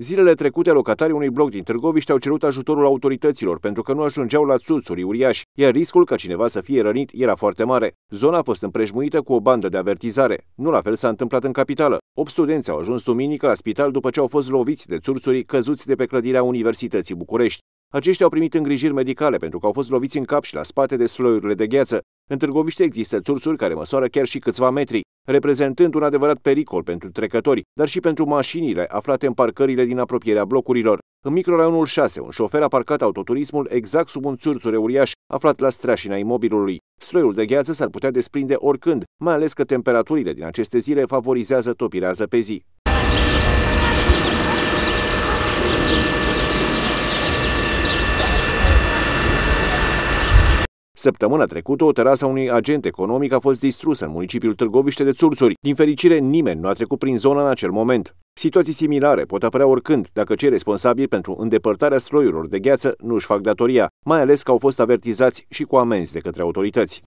Zilele trecute, locatarii unui bloc din Târgoviște au cerut ajutorul autorităților pentru că nu ajungeau la țuțuri uriași, iar riscul ca cineva să fie rănit era foarte mare. Zona a fost împrejmuită cu o bandă de avertizare. Nu la fel s-a întâmplat în capitală. 8 studenți au ajuns duminică la spital după ce au fost loviți de țurțurii căzuți de pe clădirea Universității București. Aceștia au primit îngrijiri medicale pentru că au fost loviți în cap și la spate de sloiurile de gheață. În Târgoviște există țurțuri care măsoară chiar și câțiva metri reprezentând un adevărat pericol pentru trecători, dar și pentru mașinile aflate în parcările din apropierea blocurilor. În microraionul 6, un șofer a parcat autoturismul exact sub un țurțure uriaș aflat la strașina imobilului. Stroiul de gheață s-ar putea desprinde oricând, mai ales că temperaturile din aceste zile favorizează topirea zăpezii. Săptămâna trecută, o terasă a unui agent economic a fost distrusă în municipiul Târgoviște de Țurțuri. Din fericire, nimeni nu a trecut prin zona în acel moment. Situații similare pot apărea oricând dacă cei responsabili pentru îndepărtarea stroiurilor de gheață nu își fac datoria, mai ales că au fost avertizați și cu amenzi de către autorități.